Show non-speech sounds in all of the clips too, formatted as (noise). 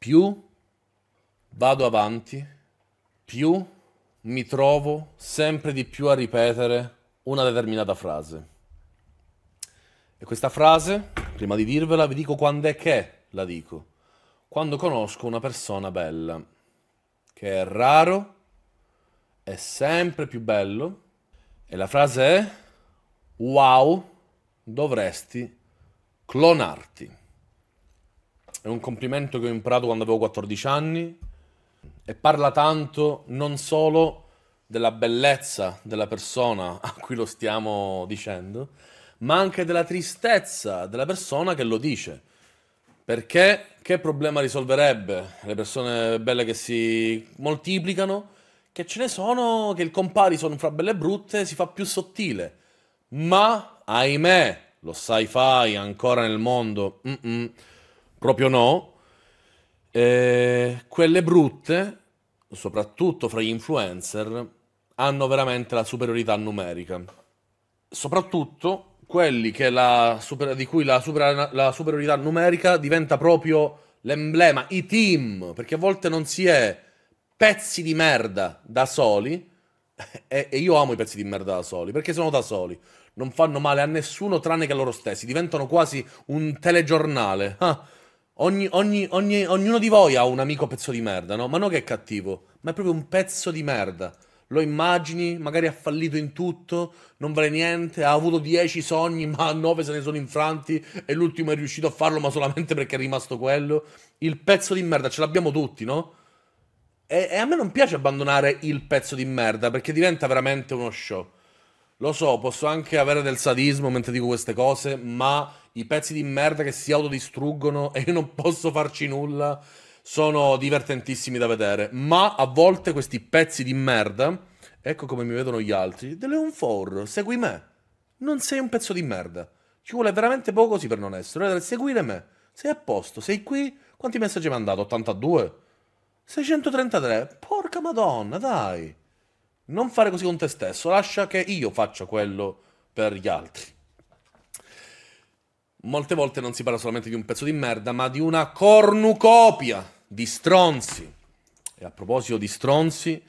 più vado avanti, più mi trovo sempre di più a ripetere una determinata frase. E questa frase, prima di dirvela, vi dico quando è che la dico. Quando conosco una persona bella, che è raro, è sempre più bello, e la frase è wow, dovresti clonarti è un complimento che ho imparato quando avevo 14 anni e parla tanto non solo della bellezza della persona (laughs) a cui lo stiamo dicendo, ma anche della tristezza della persona che lo dice. Perché che problema risolverebbe le persone belle che si moltiplicano? Che ce ne sono, che il comparison fra belle e brutte si fa più sottile. Ma, ahimè, lo sci-fi ancora nel mondo, mm -mm, proprio no. Eh, quelle brutte, soprattutto fra gli influencer, hanno veramente la superiorità numerica. Soprattutto quelli super- di cui la, super- la superiorità numerica diventa proprio l'emblema, i team, perché a volte non si è pezzi di merda da soli, (laughs) e, e io amo i pezzi di merda da soli, perché sono da soli, non fanno male a nessuno tranne che a loro stessi, diventano quasi un telegiornale. Ah Ogni, ogni, ogni, ognuno di voi ha un amico pezzo di merda, no? Ma non che è cattivo, ma è proprio un pezzo di merda. Lo immagini, magari ha fallito in tutto, non vale niente, ha avuto dieci sogni, (laughs) ma nove se ne sono infranti e l'ultimo è riuscito a farlo, ma solamente perché è rimasto quello. Il pezzo di merda ce l'abbiamo tutti, no? E, e a me non piace abbandonare il pezzo di merda perché diventa veramente uno show. Lo so, posso anche avere del sadismo mentre dico queste cose, ma i pezzi di merda che si autodistruggono (laughs) e io non posso farci nulla sono divertentissimi da vedere. Ma a volte questi pezzi di merda, ecco come mi vedono gli altri, delle Leon 4, segui me. Non sei un pezzo di merda. Ci vuole veramente poco così per non essere. Allora, seguire me. Sei a posto, sei qui. Quanti messaggi hai mandato? 82? 633? Porca madonna, dai. Non fare così con te stesso, lascia che io faccia quello per gli altri molte volte non si parla solamente di un pezzo di merda, ma di una cornucopia di stronzi. E a proposito di stronzi,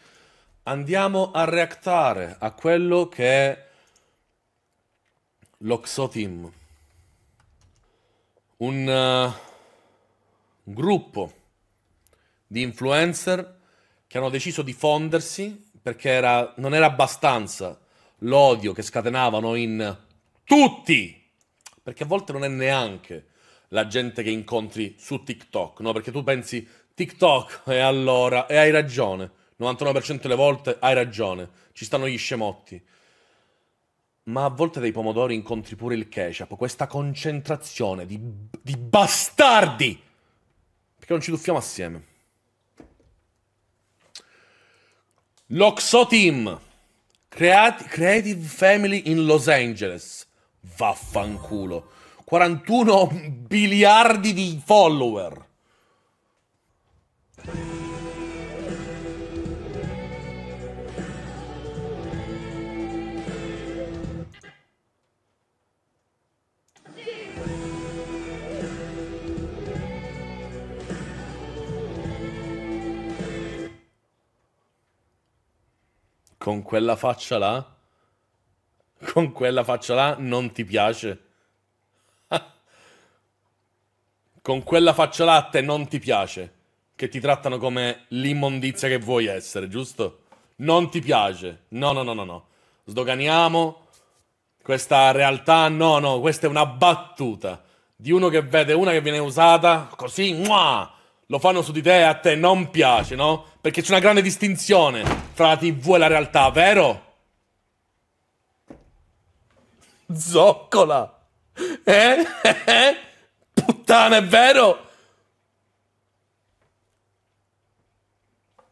andiamo a reactare a quello che è l'Oxotim, un uh, gruppo di influencer che hanno deciso di fondersi perché era, non era abbastanza l'odio che scatenavano in tutti perché a volte non è neanche la gente che incontri su TikTok, no? Perché tu pensi TikTok e allora, e hai ragione, 99% delle volte hai ragione, ci stanno gli scemotti. Ma a volte dei pomodori incontri pure il ketchup, questa concentrazione di, di bastardi! Perché non ci tuffiamo assieme. L'Oxo Team, Creative Family in Los Angeles. Vaffanculo. 41 biliardi di follower. Con quella faccia là? con quella faccia là non ti piace. (laughs) con quella faccia là a te non ti piace. Che ti trattano come l'immondizia che vuoi essere, giusto? Non ti piace. No, no, no, no, no. Sdoganiamo questa realtà. No, no, questa è una battuta di uno che vede una che viene usata così, mua, lo fanno su di te e a te non piace, no? Perché c'è una grande distinzione fra la TV e la realtà, vero? Zoccola! Eh? eh? Puttana, è vero?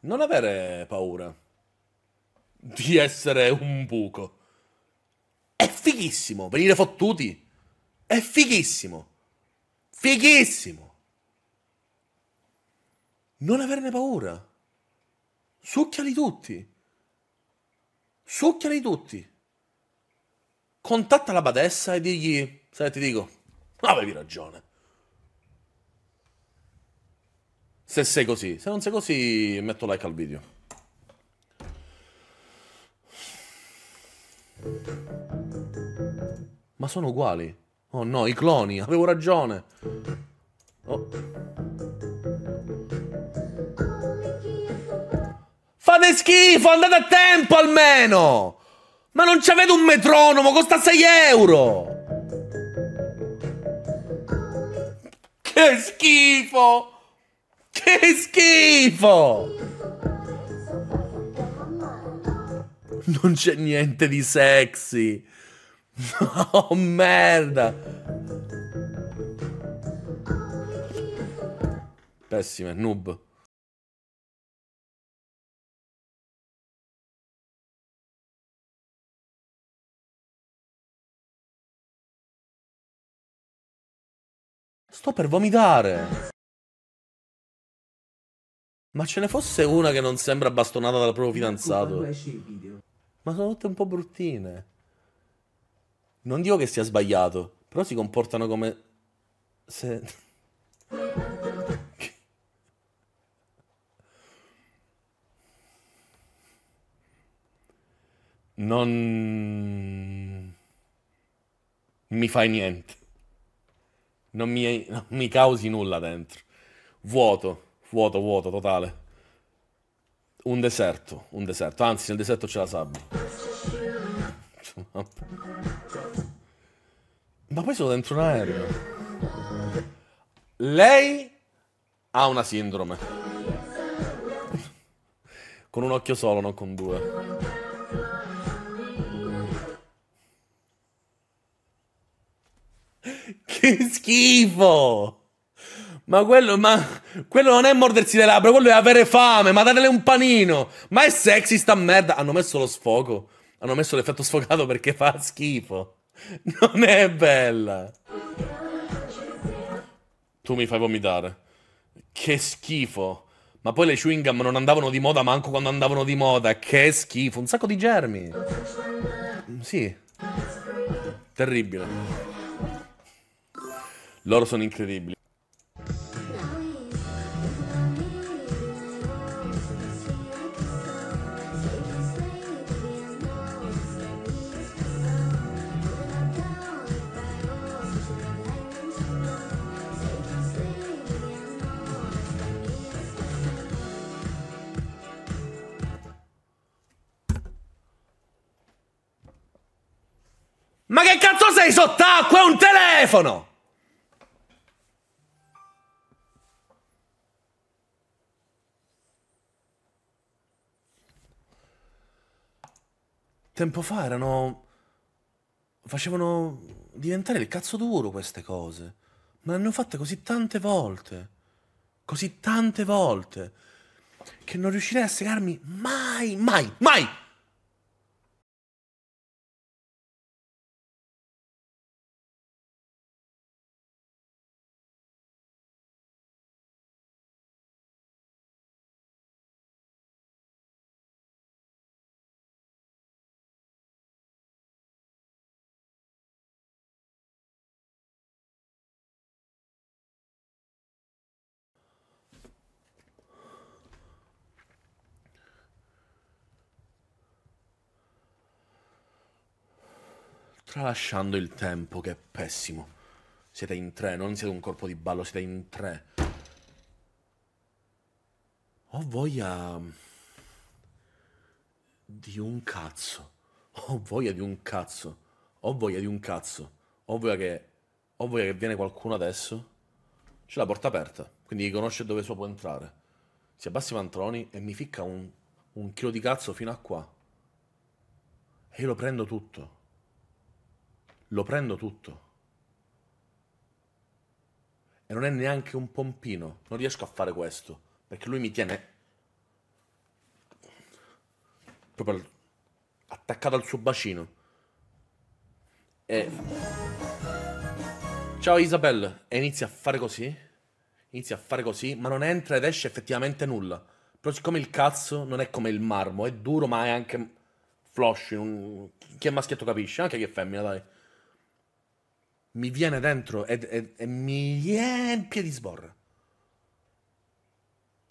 Non avere paura di essere un buco. È fighissimo venire fottuti. È fighissimo. Fighissimo. Non averne paura. Succhiali tutti. Succhiali tutti contatta la badessa e digli, sai, ti dico, avevi ragione. Se sei così, se non sei così, metto like al video. Ma sono uguali. Oh no, i cloni, avevo ragione. Oh. Fate schifo, andate a tempo almeno! Ma non c'avete un metronomo, costa 6 euro! Che schifo! Che schifo! Non c'è niente di sexy. Oh merda. Pessime, noob. Sto per vomitare. Ma ce ne fosse una che non sembra bastonata dal proprio fidanzato. Ma sono tutte un po' bruttine. Non dico che sia sbagliato, però si comportano come... Se... Non... Mi fai niente non mi, non mi causi nulla dentro. Vuoto, vuoto, vuoto, totale. Un deserto, un deserto. Anzi, nel deserto c'è la sabbia. Ma poi sono dentro un aereo. Lei ha una sindrome. Con un occhio solo, non con due. Che schifo! Ma quello, ma quello non è mordersi le labbra, quello è avere fame, ma datele un panino. Ma è sexy sta merda. Hanno messo lo sfogo. Hanno messo l'effetto sfogato perché fa schifo. Non è bella. Tu mi fai vomitare. Che schifo. Ma poi le chewing gum non andavano di moda manco quando andavano di moda. Che schifo. Un sacco di germi. Sì. Terribile. Loro sono incredibili. Ma che cazzo sei sott'acqua? È un telefono! tempo fa erano... facevano diventare il cazzo duro queste cose. Ma l'hanno fatta così tante volte, così tante volte, che non riuscirei a segarmi mai, mai, mai! Tralasciando il tempo, che è pessimo. Siete in tre, non siete un corpo di ballo, siete in tre. Ho voglia... Di un cazzo. Ho voglia di un cazzo. Ho voglia di un cazzo. Ho voglia che... Ho voglia che viene qualcuno adesso. C'è la porta aperta, quindi conosce dove suo può entrare. Si abbassi i mantroni e mi ficca un, un chilo di cazzo fino a qua. E io lo prendo tutto lo prendo tutto. E non è neanche un pompino, non riesco a fare questo, perché lui mi tiene proprio attaccato al suo bacino. E... Ciao Isabel, e inizia a fare così, inizia a fare così, ma non entra ed esce effettivamente nulla. Però siccome il cazzo non è come il marmo, è duro ma è anche flosh, un... chi è maschietto capisce, anche chi è femmina dai mi viene dentro e, mi riempie di sborra.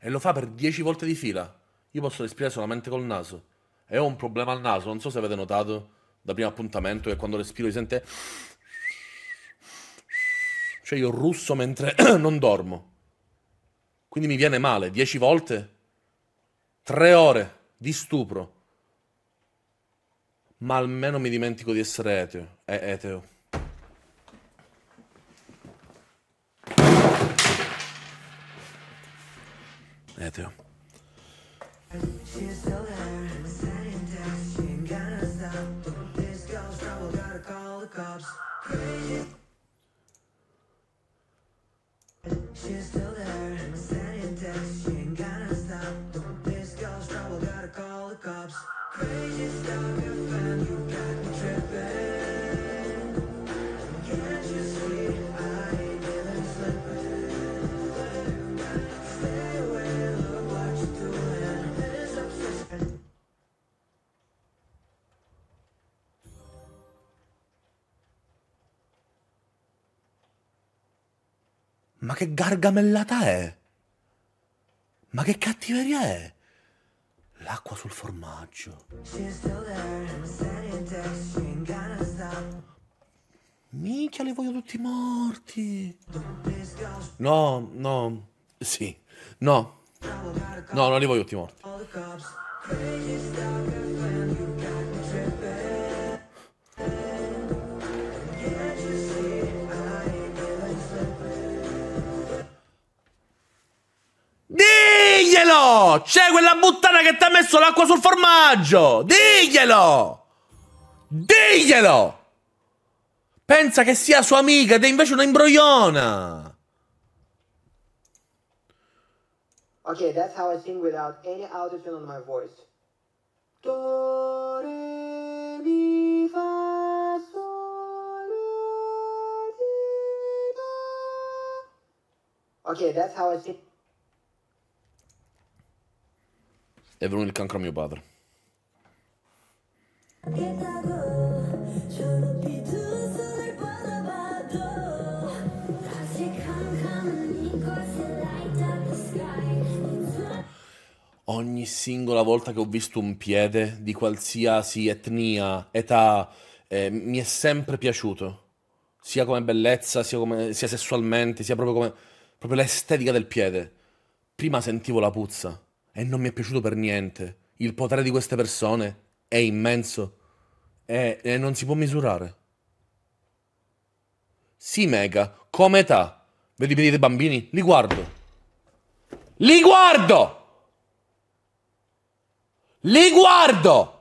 E lo fa per 10 volte di fila. Io posso respirare solamente col naso. E ho un problema al naso, non so se avete notato dal primo appuntamento che quando respiro si sente... Cioè io russo mentre (clears throat) non dormo. Quindi mi viene male 10 volte. 3 ore di stupro. Ma almeno mi dimentico di essere eteo. E eteo. Yeah, too. che gargamellata è? Ma che cattiveria è? L'acqua sul formaggio. Minchia, li voglio tutti morti. No, no, sì, no. No, non li voglio tutti morti. Diglielo! C'è quella buttana che ti ha messo l'acqua sul formaggio! Diglielo! Diglielo! Pensa che sia sua amica ed è invece una imbrogliona! Ok, that's how I sing without any autotune on my voice. Do, re, mi, fa, sol, la, di, do. Ok, that's how I sing... è venuto il cancro a mio padre. Ogni singola volta che ho visto un piede di qualsiasi etnia, età, eh, mi è sempre piaciuto. Sia come bellezza, sia, come, sia sessualmente, sia proprio come proprio l'estetica del piede. Prima sentivo la puzza e non mi è piaciuto per niente. Il potere di queste persone è immenso e, e non si può misurare. Sì, Mega, come età? Vedi, vedi i bambini? Li guardo. Li guardo! Li guardo!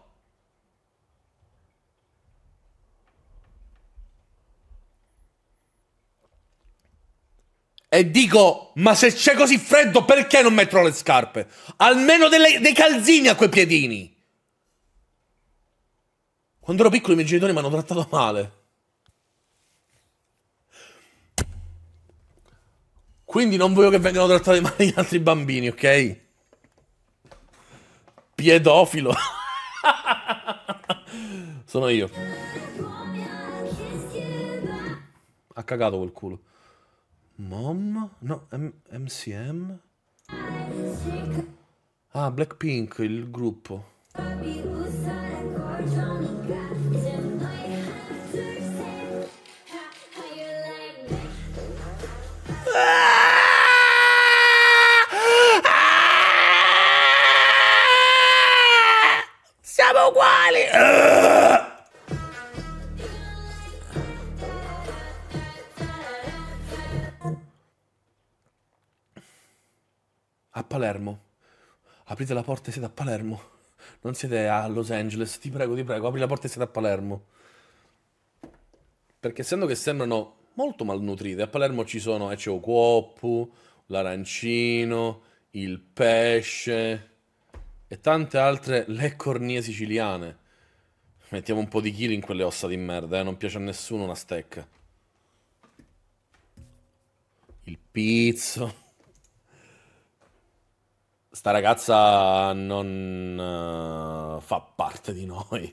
e dico, ma se c'è così freddo perché non metterò le scarpe? Almeno delle, dei calzini a quei piedini. Quando ero piccolo i miei genitori mi hanno trattato male. Quindi non voglio che vengano trattati male gli altri bambini, ok? Piedofilo. (laughs) Sono io. Ha cagato quel culo. Mom? No, M MCM? Ah, Blackpink, il gruppo. Ah! Ah! Siamo uguali! Ah! a Palermo. Aprite la porta e siete a Palermo. Non siete a Los Angeles. Ti prego, ti prego, apri la porta e siete a Palermo. Perché essendo che sembrano molto malnutrite, a Palermo ci sono Eceo Cuoppo, l'arancino, il pesce e tante altre le cornie siciliane. Mettiamo un po' di chili in quelle ossa di merda, eh? non piace a nessuno una stecca. Il pizzo sta ragazza non uh, fa parte di noi.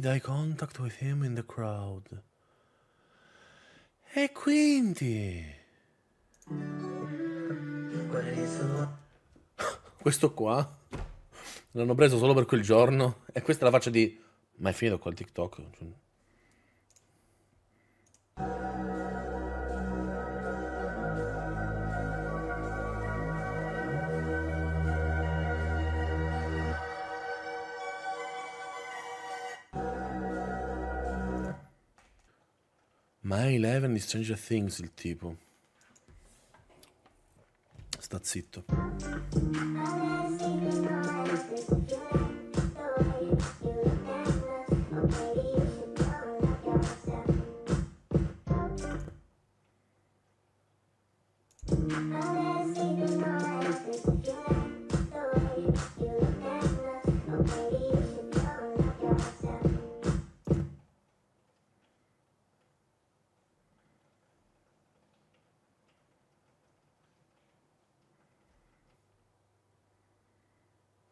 made eye contact with him in the crowd. E quindi... Questo qua l'hanno preso solo per quel giorno e questa è la faccia di... Ma è finito col TikTok? Cioè, Ma è Eleven di Stranger Things il tipo. Sta zitto. Mm.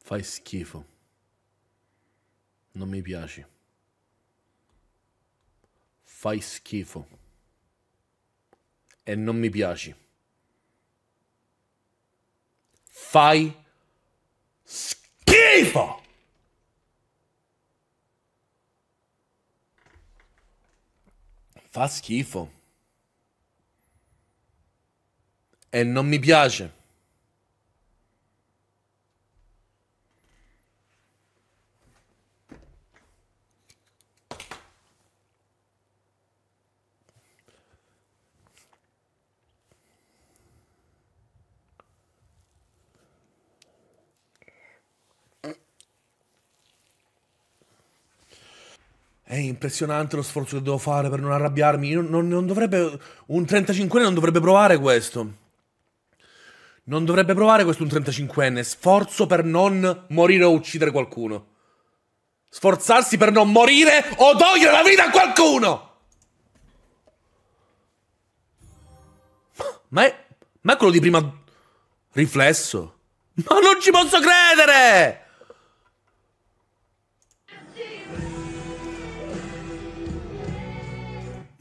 Fai schifo. Non mi piaci. Fai schifo. E non mi piaci. Fai schifo. Fa schifo. E non mi piace. È impressionante lo sforzo che devo fare per non arrabbiarmi. Non, non, non dovrebbe, un 35enne non dovrebbe provare questo. Non dovrebbe provare questo un 35enne. Sforzo per non morire o uccidere qualcuno. Sforzarsi per non morire o togliere la vita a qualcuno. Ma è, ma è quello di prima riflesso. Ma non ci posso credere!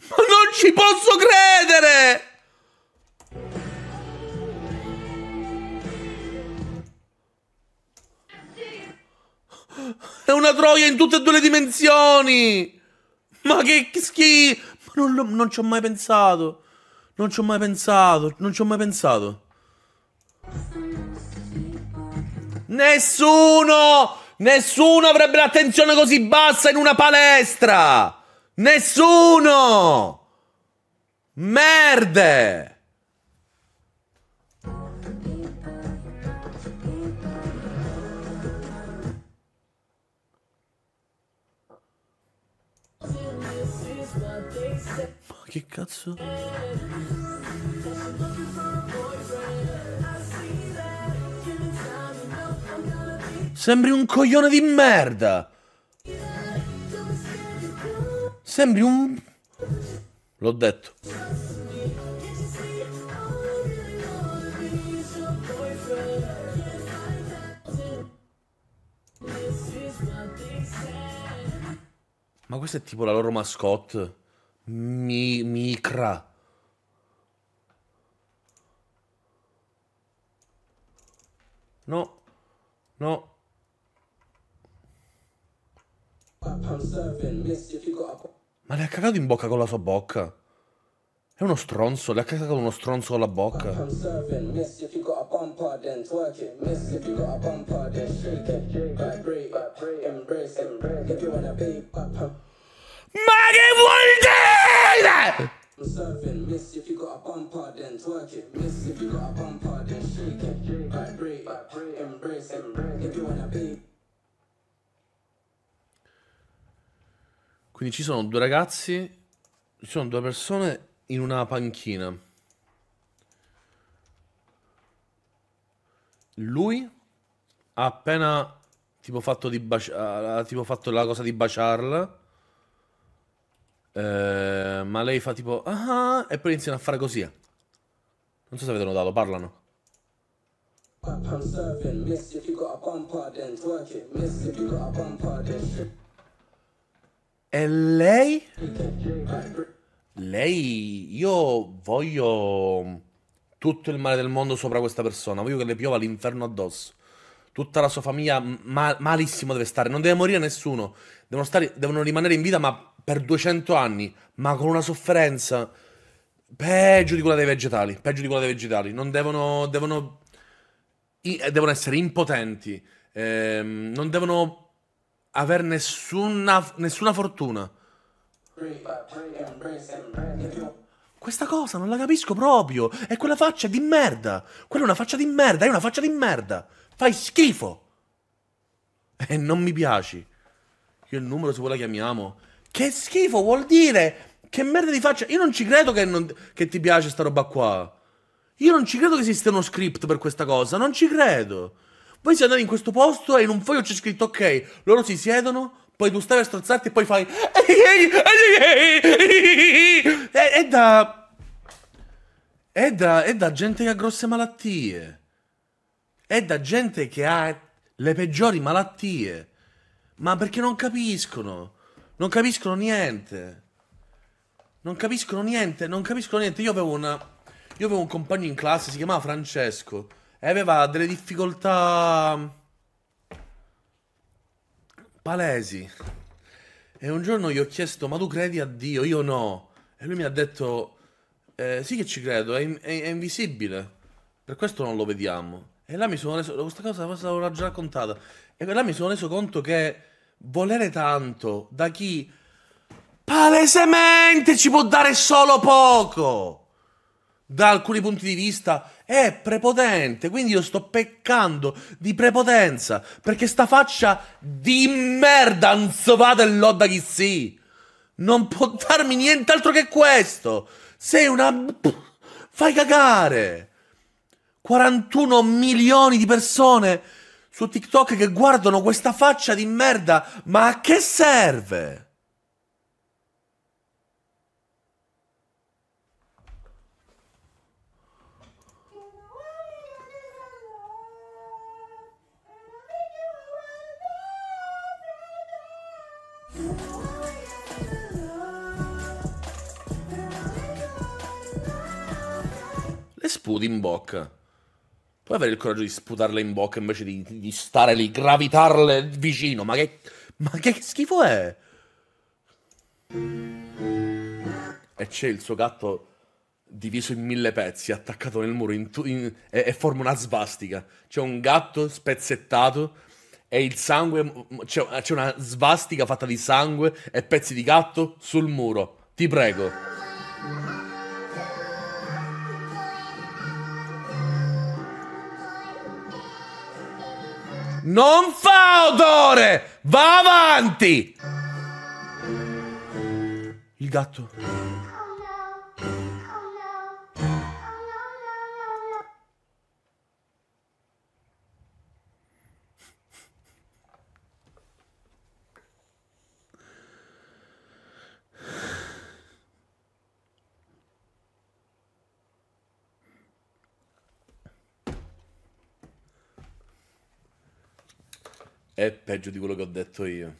Ma non ci posso credere! È una troia in tutte e due le dimensioni! Ma che schifo! non, non ci ho mai pensato! Non ci ho mai pensato, non ci ho mai pensato. Nessuno! Nessuno avrebbe l'attenzione così bassa in una palestra! Nessuno! Merde! Ma che cazzo? Sembri un coglione di merda! Sembri un... L'ho detto. Ma questa è tipo la loro mascotte. Mi, micra. No. No. Ma le ha cagato in bocca con la sua bocca. È uno stronzo, le ha cagato uno stronzo con la bocca. Ma che vuol dire? Ma che vuol dire? Quindi ci sono due ragazzi, ci sono due persone in una panchina. Lui ha appena tipo fatto, di baci- ha tipo fatto la cosa di baciarla. Eh, ma lei fa tipo ah, ah, e poi iniziano a fare così. Non so se avete notato, parlano. I'm serving, miss if you got a Pop, e lei? Lei, io voglio tutto il male del mondo sopra questa persona, voglio che le piova l'inferno addosso. Tutta la sua famiglia ma- malissimo deve stare, non deve morire nessuno, devono, stare, devono rimanere in vita ma per 200 anni, ma con una sofferenza peggio di quella dei vegetali, peggio di quella dei vegetali, non devono, devono, devono essere impotenti, ehm, non devono aver nessuna, nessuna fortuna. Questa cosa non la capisco proprio. È quella faccia di merda. Quella è una faccia di merda. È una faccia di merda. Fai schifo. E non mi piaci. Io il numero se vuoi la chiamiamo. Che schifo vuol dire? Che merda di faccia? Io non ci credo che, non, che ti piace sta roba qua. Io non ci credo che esista uno script per questa cosa. Non ci credo. Poi si andava in questo posto e in un foglio c'è scritto ok, loro si siedono, poi tu stai a strozzarti e poi fai... È, è da... È da, è da gente che ha grosse malattie. È da gente che ha le peggiori malattie. Ma perché non capiscono? Non capiscono niente. Non capiscono niente, non capiscono niente. Io avevo una. Io avevo un compagno in classe, si chiamava Francesco. E eh, aveva delle difficoltà mm, palesi. E un giorno gli ho chiesto, ma tu credi a Dio? Io no. E lui mi ha detto, eh, sì che ci credo, è, è-, è invisibile. Per questo non lo vediamo. E là mi sono reso, questa cosa l'avevo già raccontata, e là mi sono reso conto che volere tanto da chi palesemente ci può dare solo poco da alcuni punti di vista è prepotente, quindi io sto peccando di prepotenza, perché sta faccia di merda anzovata e lodda chi si. Non può darmi nient'altro che questo. Sei una... Fai cagare. 41 milioni di persone su TikTok che guardano questa faccia di merda, ma a che serve? Le sputi in bocca. Puoi avere il coraggio di sputarle in bocca invece di, di stare lì, gravitarle vicino. Ma che, ma che schifo è? E c'è il suo gatto diviso in mille pezzi, attaccato nel muro in tu- in, e, e forma una svastica. C'è un gatto spezzettato e il sangue, c'è, c'è una svastica fatta di sangue e pezzi di gatto sul muro. Ti prego. Non fa odore! Va avanti! Il gatto. è peggio di quello che ho detto io.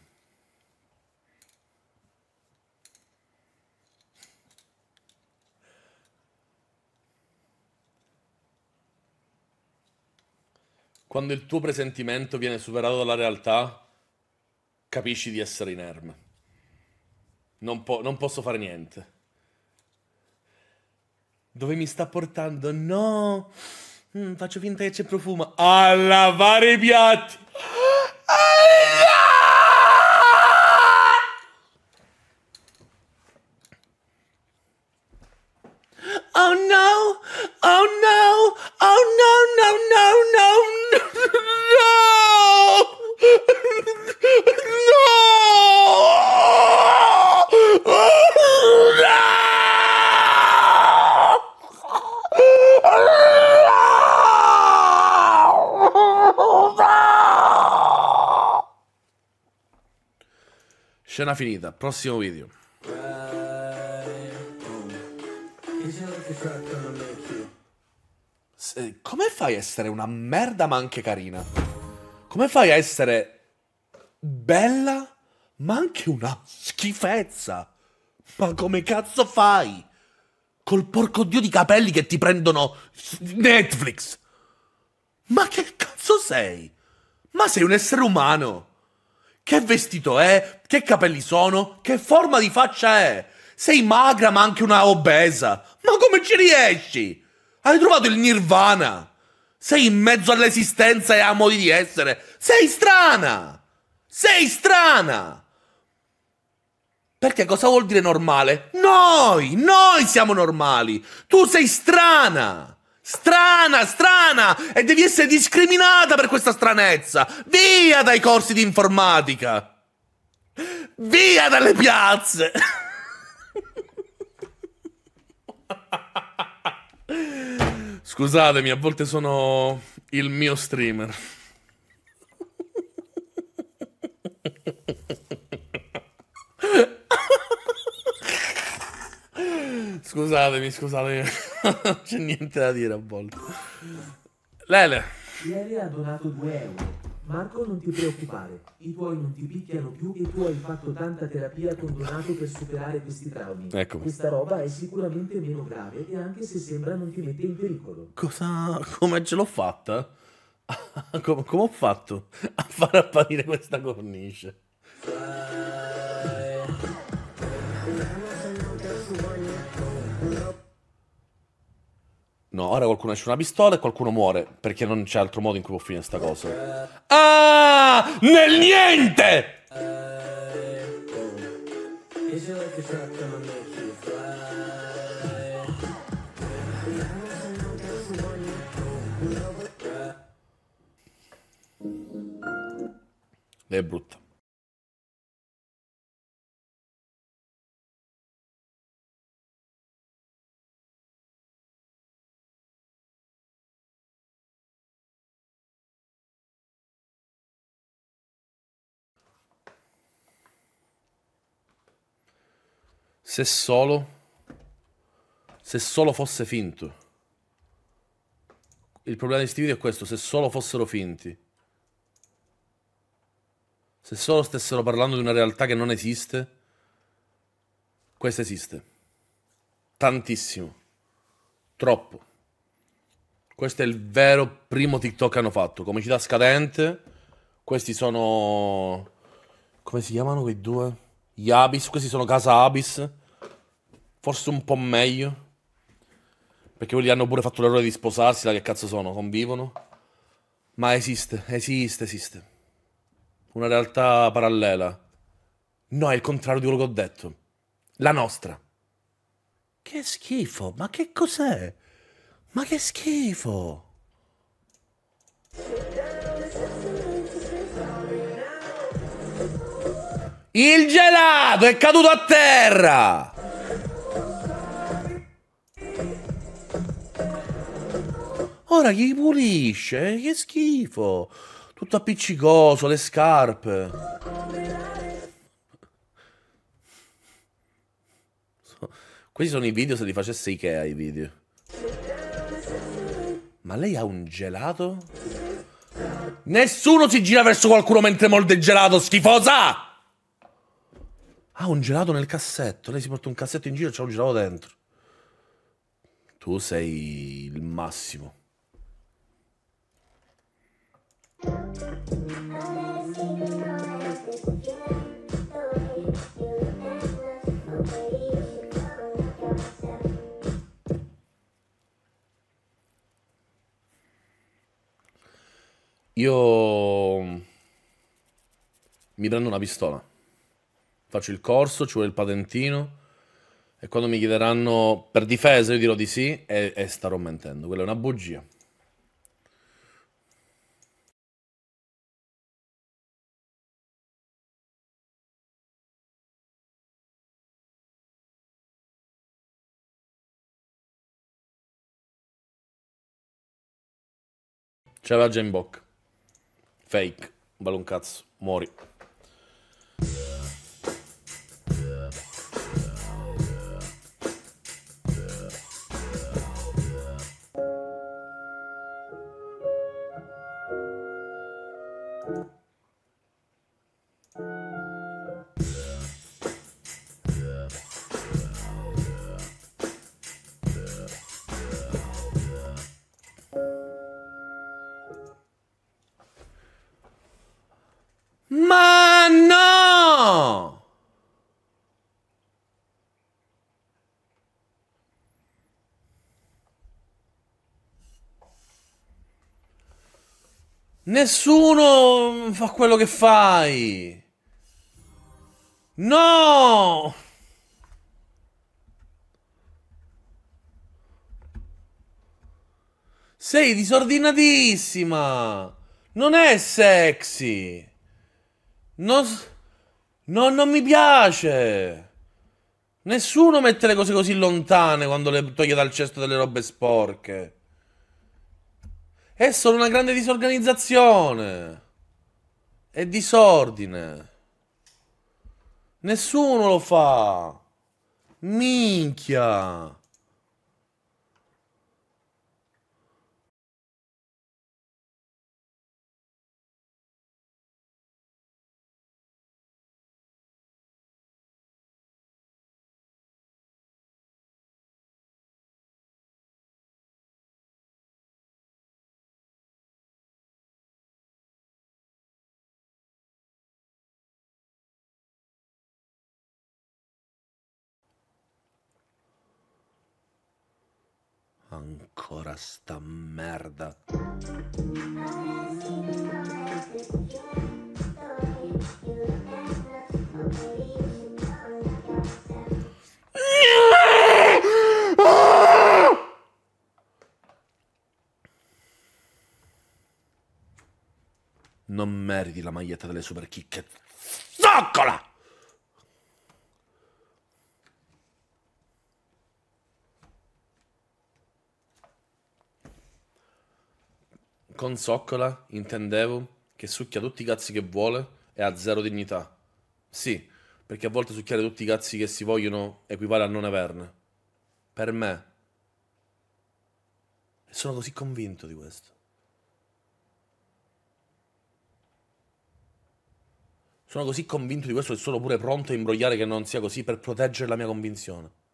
Quando il tuo presentimento viene superato dalla realtà, capisci di essere inerme. Non, po- non posso fare niente. Dove mi sta portando? No! Mm, faccio finta che c'è profumo. A lavare i piatti! Ah! Oh no! Oh no! Oh no! No! No! No! No! (laughs) No! no! Scena finita, prossimo video. Se, come fai a essere una merda ma anche carina? Come fai a essere bella ma anche una schifezza? Ma come cazzo fai? Col porco dio di capelli che ti prendono Netflix. Ma che cazzo sei? Ma sei un essere umano. Che vestito è? Che capelli sono? Che forma di faccia è? Sei magra ma anche una obesa. Ma come ci riesci? Hai trovato il nirvana. Sei in mezzo all'esistenza e a modi di essere. Sei strana. Sei strana. Perché cosa vuol dire normale? Noi, noi siamo normali. Tu sei strana. Strana, strana! E devi essere discriminata per questa stranezza! Via dai corsi di informatica! Via dalle piazze! (laughs) Scusatemi, a volte sono il mio streamer. Scusatemi, scusatemi, (laughs) non c'è niente da dire a volte. Lele. Lele ha donato 2 euro. Marco non ti preoccupare, i tuoi non ti picchiano più e tu hai fatto tanta terapia con Donato per superare questi traumi. Ecco. Questa roba è sicuramente meno grave e anche se sembra non ti mette in pericolo. Cosa? Come ce l'ho fatta? (laughs) come, come ho fatto a far apparire questa cornice? Ah. No, ora qualcuno esce una pistola e qualcuno muore. Perché non c'è altro modo in cui può finire sta cosa. Ah! Nel niente! È brutto. Se solo... Se solo fosse finto. Il problema di questi video è questo, se solo fossero finti. Se solo stessero parlando di una realtà che non esiste, questa esiste. Tantissimo. Troppo. Questo è il vero primo TikTok che hanno fatto. Comicità scadente. Questi sono... Come si chiamano quei due? Gli Abis, questi sono casa Abis, Forse un po' meglio. Perché quelli hanno pure fatto l'errore di sposarsi, là che cazzo sono, convivono. Ma esiste, esiste, esiste. Una realtà parallela. No, è il contrario di quello che ho detto. La nostra. Che schifo, ma che cos'è? Ma che schifo! Il gelato è caduto a terra! Ora chi pulisce? Che schifo! Tutto appiccicoso, le scarpe. Questi sono i video se li facesse Ikea i video. Ma lei ha un gelato? Nessuno si gira verso qualcuno mentre molde il gelato, schifosa! Ah, un gelato nel cassetto. Lei si porta un cassetto in giro e c'è un gelato dentro. Tu sei il massimo. Io mi prendo una pistola faccio il corso, ci vuole il patentino e quando mi chiederanno per difesa io dirò di sì e, e starò mentendo, quella è una bugia. Ce l'aveva già in bocca. Fake, balon cazzo, muori. Nessuno fa quello che fai! No! Sei disordinatissima! Non è sexy! Non... No, non mi piace! Nessuno mette le cose così lontane quando le toglie dal cesto delle robe sporche. È solo una grande disorganizzazione. E disordine. Nessuno lo fa. Minchia. ancora sta merda. Non meriti la maglietta delle superchicche. Zoccola! Con zoccola intendevo che succhia tutti i cazzi che vuole e ha zero dignità. Sì, perché a volte succhiare tutti i cazzi che si vogliono equivale a non averne. Per me. E sono così convinto di questo. Sono così convinto di questo che sono pure pronto a imbrogliare che non sia così per proteggere la mia convinzione.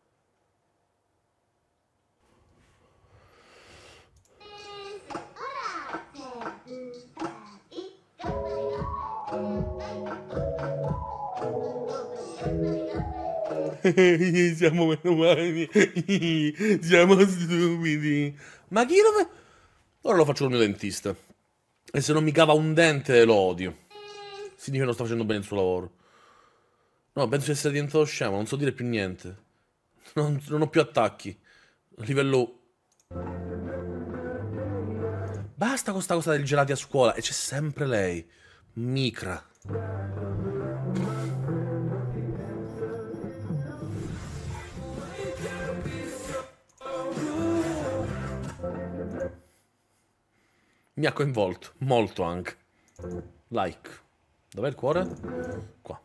(laughs) siamo meno umani, (laughs) siamo stupidi. Ma chi lo fa? Ora lo faccio il mio dentista. E se non mi cava un dente lo odio. Significa che non sta facendo bene il suo lavoro. No, penso di essere diventato scemo, non so dire più niente. Non, non ho più attacchi. Livello... Basta con sta cosa del gelati a scuola. E c'è sempre lei. Micra. mi ha coinvolto, molto anche. Like. Dov'è il cuore? Qua.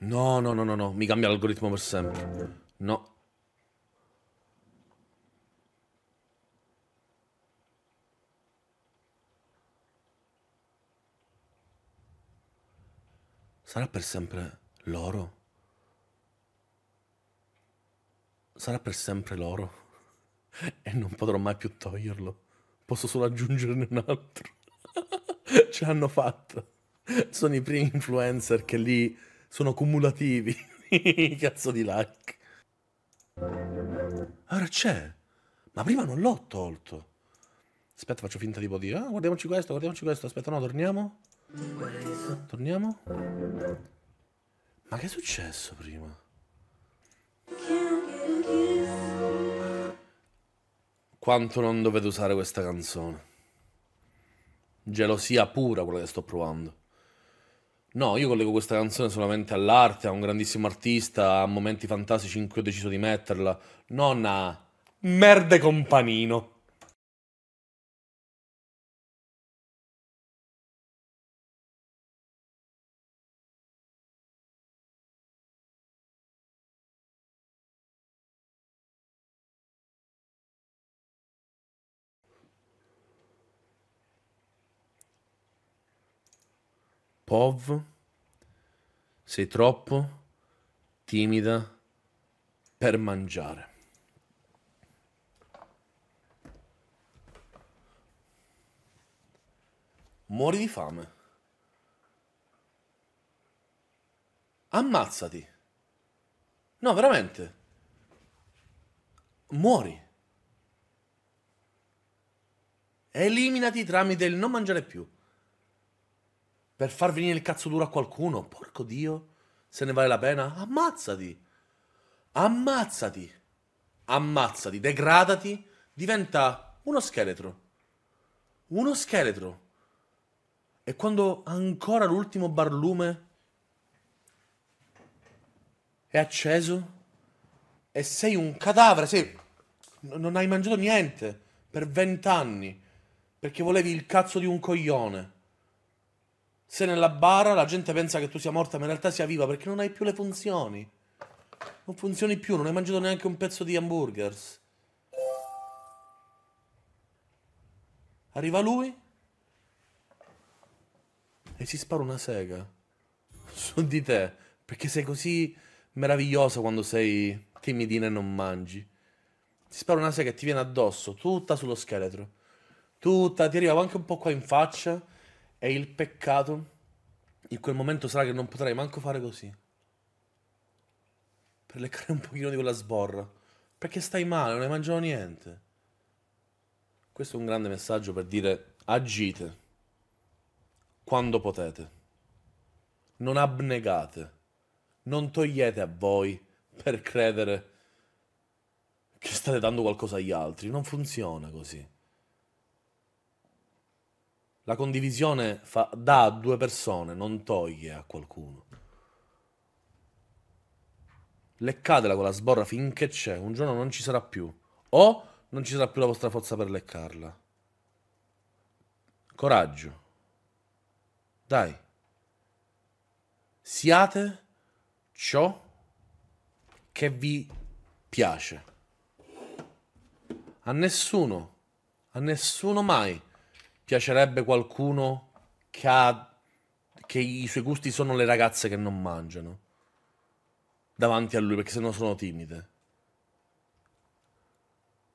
No, no, no, no, no, mi cambia l'algoritmo per sempre. No. Sarà per sempre loro? Sarà per sempre loro? e non potrò mai più toglierlo. Posso solo aggiungerne un altro. (laughs) Ce l'hanno fatta. Sono i primi influencer che lì sono cumulativi. (laughs) Cazzo di like. Ora c'è. Ma prima non l'ho tolto. Aspetta, faccio finta tipo di... Ah, guardiamoci questo, guardiamoci questo. Aspetta, no, torniamo. Torniamo. Ma che è successo prima? Quanto non dovete usare questa canzone. Gelosia pura quella che sto provando. No, io collego questa canzone solamente all'arte, a un grandissimo artista, a momenti fantastici in cui ho deciso di metterla, non a merde companino. POV, sei troppo timida per mangiare. Muori di fame. Ammazzati. No, veramente. Muori. Eliminati tramite il non mangiare più. Per far venire il cazzo duro a qualcuno? Porco Dio, se ne vale la pena? Ammazzati! Ammazzati! Ammazzati, degradati, diventa uno scheletro. Uno scheletro. E quando ancora l'ultimo barlume è acceso e sei un cadavere, sei... non hai mangiato niente per vent'anni perché volevi il cazzo di un coglione se nella bara la gente pensa che tu sia morta ma in realtà sia viva perché non hai più le funzioni. Non funzioni più, non hai mangiato neanche un pezzo di hamburgers. Arriva lui e si spara una sega (laughs) su di te perché sei così meravigliosa quando sei timidina e non mangi. Si spara una sega e ti viene addosso, tutta sullo scheletro. Tutta, ti arriva anche un po' qua in faccia e il peccato in quel momento sarà che non potrai manco fare così. Per leccare un pochino di quella sborra. Perché stai male, non hai mangiato niente. Questo è un grande messaggio per dire agite quando potete. Non abnegate. Non togliete a voi per credere che state dando qualcosa agli altri. Non funziona così. La condivisione fa, dà a due persone, non toglie a qualcuno. Leccatela quella sborra finché c'è, un giorno non ci sarà più. O non ci sarà più la vostra forza per leccarla. Coraggio. Dai. Siate ciò che vi piace. A nessuno, a nessuno mai piacerebbe qualcuno che, ha, che i suoi gusti sono le ragazze che non mangiano davanti a lui perché sennò sono timide.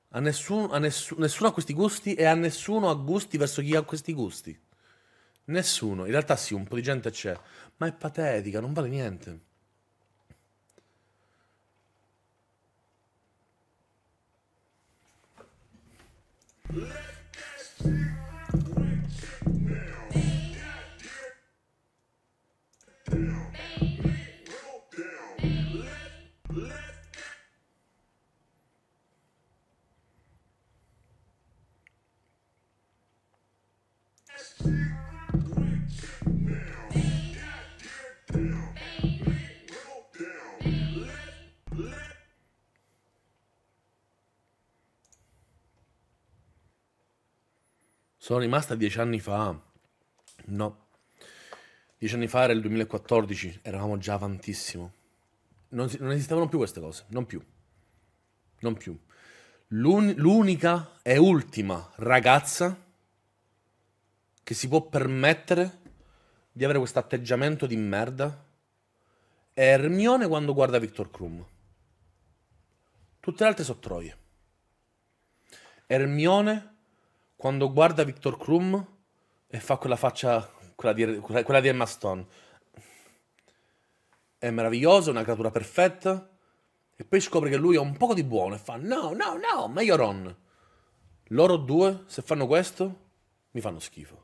A, nessun, a nessu, nessuno ha questi gusti e a nessuno ha gusti verso chi ha questi gusti. Nessuno. In realtà sì, un po' di gente c'è, ma è patetica, non vale niente. Yeah. Sono rimasta dieci anni fa. No. Dieci anni fa era il 2014, eravamo già avantissimo. Non, non esistevano più queste cose, non più. Non più. L'un, l'unica e ultima ragazza che si può permettere di avere questo atteggiamento di merda è Hermione quando guarda Victor Krum. Tutte le altre sono troie. Hermione quando guarda Victor Krum e fa quella faccia quella di, quella di Emma Stone. È meravigliosa, è una creatura perfetta. E poi scopre che lui ha un poco di buono e fa no, no, no, meglio Ron. Loro due, se fanno questo, mi fanno schifo.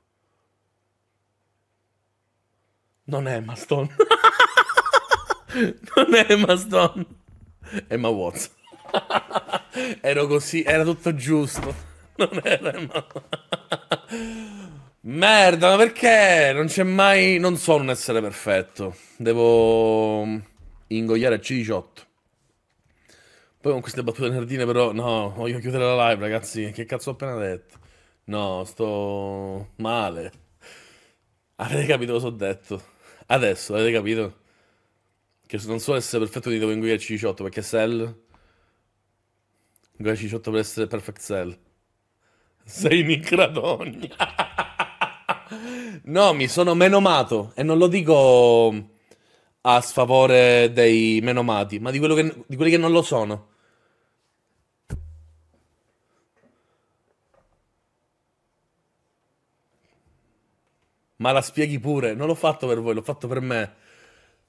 Non è Emma Stone. (laughs) non è Emma Stone. Emma Watson. (laughs) Ero così, era tutto giusto. Non era Emma... Merda, ma perché? Non c'è mai... Non sono un essere perfetto. Devo ingoiare C18. Poi con queste battute nerdine però... No, voglio chiudere la live, ragazzi. Che cazzo ho appena detto? No, sto male. Avete capito cosa ho detto? Adesso, avete capito? Che non so essere perfetto di devo ingoiare C18, perché Cell... Ingoiare C18 per essere perfect Cell. Sei Nicradonia. (laughs) No, mi sono menomato e non lo dico mm, a sfavore dei menomati, ma di, che, di quelli che non lo sono. Ma la spieghi pure, non l'ho fatto per voi, l'ho fatto per me.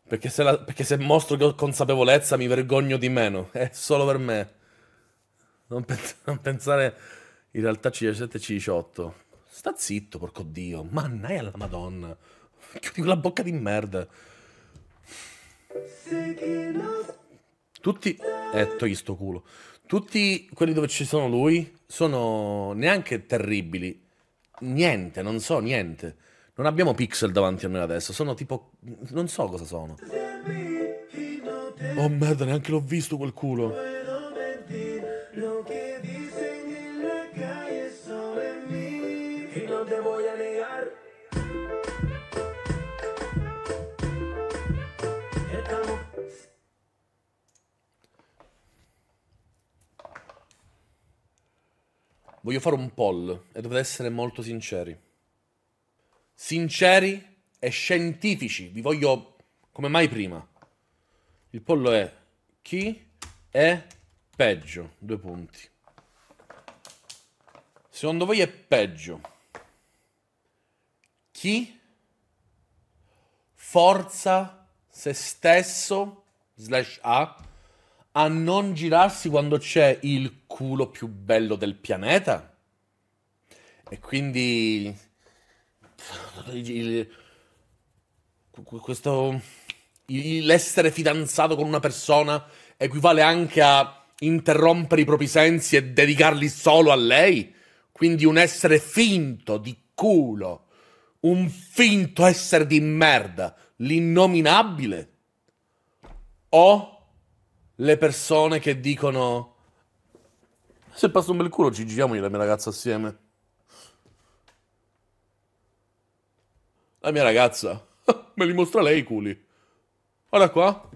Perché se, la, perché se mostro che ho consapevolezza mi vergogno di meno. È solo per me. Non, pens- non pensare in realtà C17 e C18. Sta zitto, porco Dio. Mannai eh, alla Madonna. Chiudi quella bocca di merda. Tutti... Eh, togli sto culo. Tutti quelli dove ci sono lui sono neanche terribili. Niente, non so niente. Non abbiamo pixel davanti a noi adesso. Sono tipo... non so cosa sono. Oh merda, neanche l'ho visto quel culo. Voglio fare un poll e dovete essere molto sinceri. Sinceri e scientifici, vi voglio come mai prima. Il pollo è chi è peggio? Due punti. Secondo voi è peggio? Chi forza se stesso slash A a non girarsi quando c'è il culo più bello del pianeta. E quindi... (laughs) Il, questo... l'essere fidanzato con una persona equivale anche a interrompere i propri sensi e dedicarli solo a lei. Quindi un essere finto di culo, un finto essere di merda, l'innominabile. O le persone che dicono se passa un bel culo ci giriamo io e la mia ragazza assieme. La mia ragazza (laughs) me li mostra lei i culi. Guarda qua.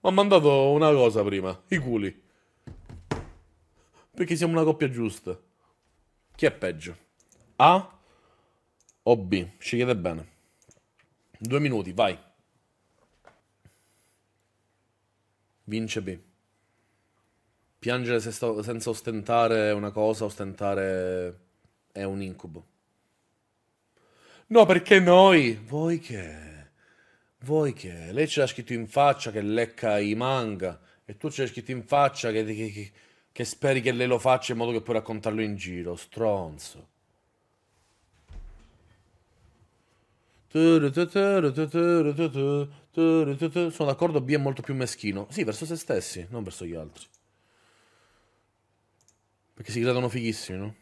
Mi ha mandato una cosa prima, i culi. Perché siamo una coppia giusta. Chi è peggio? A o B? Scegliete bene. Due minuti, vai. Vince B. Piangere senza ostentare una cosa, ostentare è un incubo. No, perché noi? Voi che? Voi che? Lei ce l'ha scritto in faccia che lecca i manga e tu ce l'hai scritto in faccia che, che, che, che speri che lei lo faccia in modo che puoi raccontarlo in giro. Stronzo. Tu, tu, tu, sono d'accordo, B è molto più meschino. Sì, verso se stessi, non verso gli altri. Perché si credono fighissimi, no?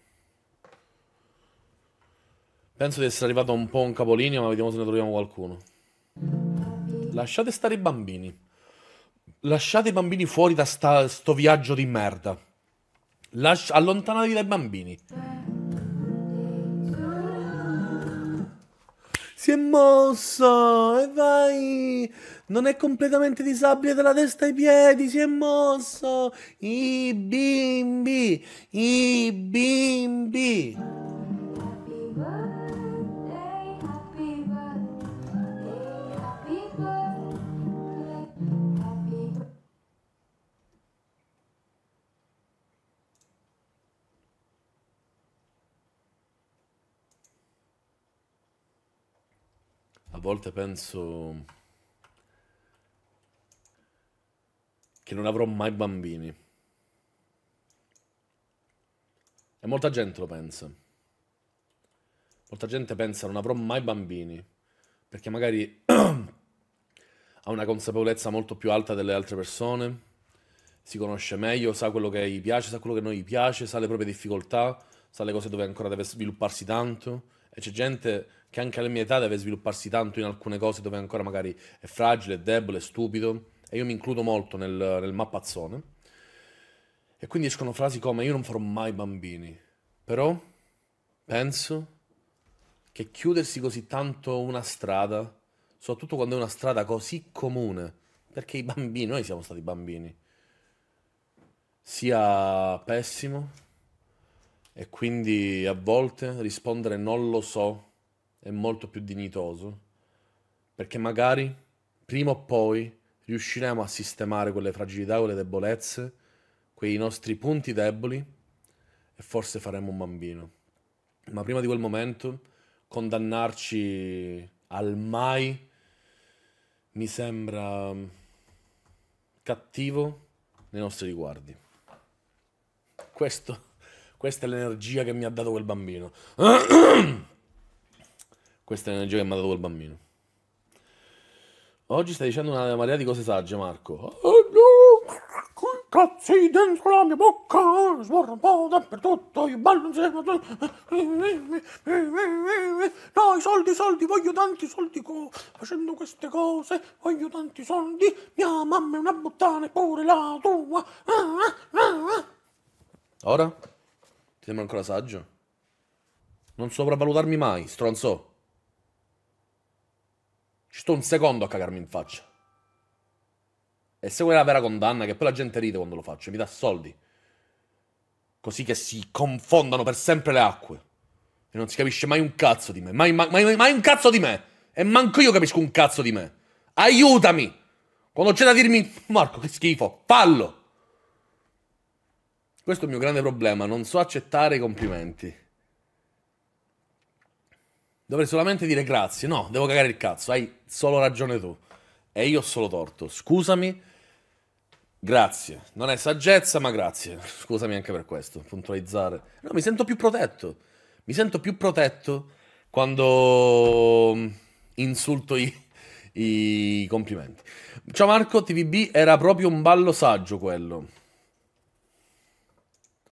Penso di essere arrivato un po' un capolinea, ma vediamo se ne troviamo qualcuno. Lasciate stare i bambini. Lasciate i bambini fuori da sta, sto viaggio di merda. Lascia, allontanatevi dai bambini. Si è mosso e vai. Non è completamente disabile dalla testa ai piedi. Si è mosso. I bimbi. I bimbi. A volte penso che non avrò mai bambini. E molta gente lo pensa. Molta gente pensa non avrò mai bambini, perché magari (clears throat) ha una consapevolezza molto più alta delle altre persone, si conosce meglio, sa quello che gli piace, sa quello che non gli piace, sa le proprie difficoltà, sa le cose dove ancora deve svilupparsi tanto. E c'è gente che anche alla mia età deve svilupparsi tanto in alcune cose dove ancora magari è fragile, è debole, è stupido. E io mi includo molto nel, nel mappazzone. E quindi escono frasi come io non farò mai bambini, però penso che chiudersi così tanto una strada, soprattutto quando è una strada così comune, perché i bambini, noi siamo stati bambini, sia pessimo e quindi a volte rispondere non lo so è molto più dignitoso, perché magari prima o poi riusciremo a sistemare quelle fragilità, quelle debolezze, quei nostri punti deboli e forse faremo un bambino. Ma prima di quel momento condannarci al mai mi sembra mm, cattivo nei nostri riguardi. Questo, questa è l'energia che mi ha dato quel bambino. (clears throat) Questa è l'energia che mi ha dato quel bambino. Oggi stai dicendo una marea di cose sagge, Marco. Oh no! Cazzi dentro la mia bocca, sborro un po' dappertutto, io ballo insieme. No, i soldi, i soldi, voglio tanti soldi facendo queste cose, voglio tanti soldi. Mia mamma è una buttana pure la tua. Ora? Ti sembra ancora saggio? Non sopravvalutarmi mai, stronzo. Ci sto un secondo a cagarmi in faccia. E se quella è la vera condanna, che poi la gente ride quando lo faccio, mi dà soldi. Così che si confondano per sempre le acque. E non si capisce mai un cazzo di me. Mai, mai, mai, mai un cazzo di me. E manco io capisco un cazzo di me. Aiutami! Quando c'è da dirmi, Marco, che schifo, fallo! Questo è il mio grande problema, non so accettare i complimenti. Dovrei solamente dire grazie. No, devo cagare il cazzo. Hai solo ragione tu. E io ho solo torto. Scusami. Grazie. Non è saggezza, ma grazie. Scusami anche per questo. Puntualizzare. No, mi sento più protetto. Mi sento più protetto quando insulto i, i complimenti. Ciao Marco, TVB era proprio un ballo saggio quello.